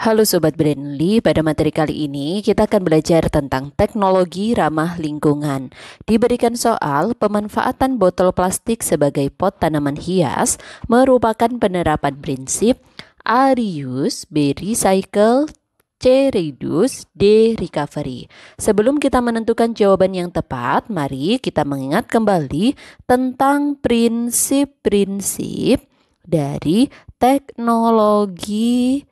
Halo Sobat Brandly, pada materi kali ini kita akan belajar tentang teknologi ramah lingkungan. Diberikan soal, pemanfaatan botol plastik sebagai pot tanaman hias merupakan penerapan prinsip A. Reuse, B. Recycle, C. Reduce, D. Recovery. Sebelum kita menentukan jawaban yang tepat, mari kita mengingat kembali tentang prinsip-prinsip dari teknologi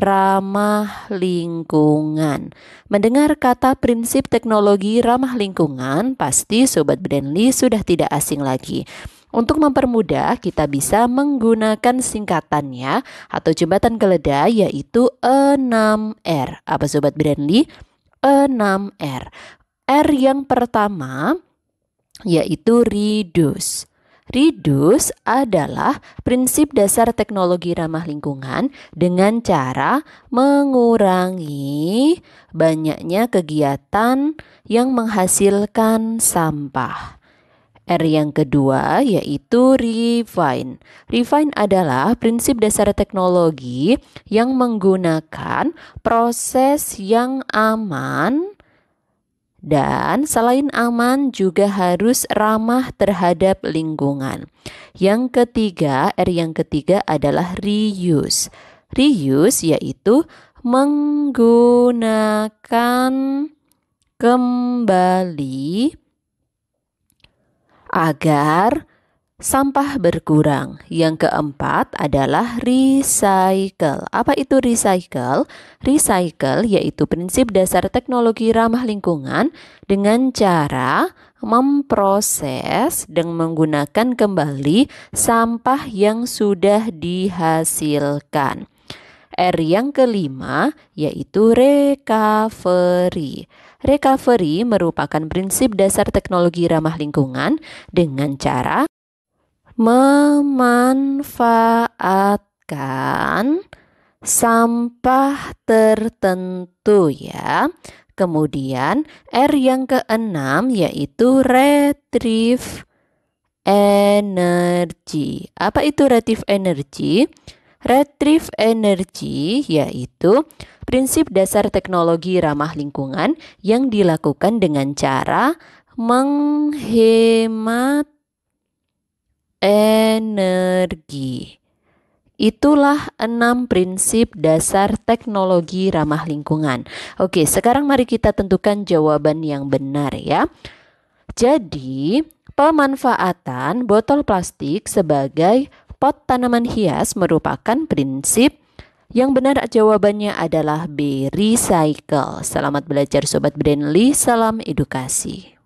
ramah lingkungan. Mendengar kata prinsip teknologi ramah lingkungan, pasti Sobat Brandly sudah tidak asing lagi. Untuk mempermudah, kita bisa menggunakan singkatannya atau jembatan keledai yaitu 6R. Apa Sobat Brandly? 6R. R yang pertama yaitu reduce. Reduce adalah prinsip dasar teknologi ramah lingkungan dengan cara mengurangi banyaknya kegiatan yang menghasilkan sampah. R yang kedua yaitu refine. Refine adalah prinsip dasar teknologi yang menggunakan proses yang aman dan selain aman juga harus ramah terhadap lingkungan. Yang ketiga, R yang ketiga adalah reuse. Reuse yaitu menggunakan kembali agar sampah berkurang. Yang keempat adalah recycle. Apa itu recycle? Recycle yaitu prinsip dasar teknologi ramah lingkungan dengan cara memproses dan menggunakan kembali sampah yang sudah dihasilkan. R yang kelima yaitu recovery. Recovery merupakan prinsip dasar teknologi ramah lingkungan dengan cara memanfaatkan sampah tertentu ya. Kemudian R yang keenam yaitu retrieve energy. Apa itu retrieve energy? Retrieve energy yaitu prinsip dasar teknologi ramah lingkungan yang dilakukan dengan cara menghemat energi. Itulah enam prinsip dasar teknologi ramah lingkungan. Oke, sekarang mari kita tentukan jawaban yang benar ya. Jadi, pemanfaatan botol plastik sebagai pot tanaman hias merupakan prinsip yang benar jawabannya adalah B, recycle. Selamat belajar Sobat Brandly, salam edukasi.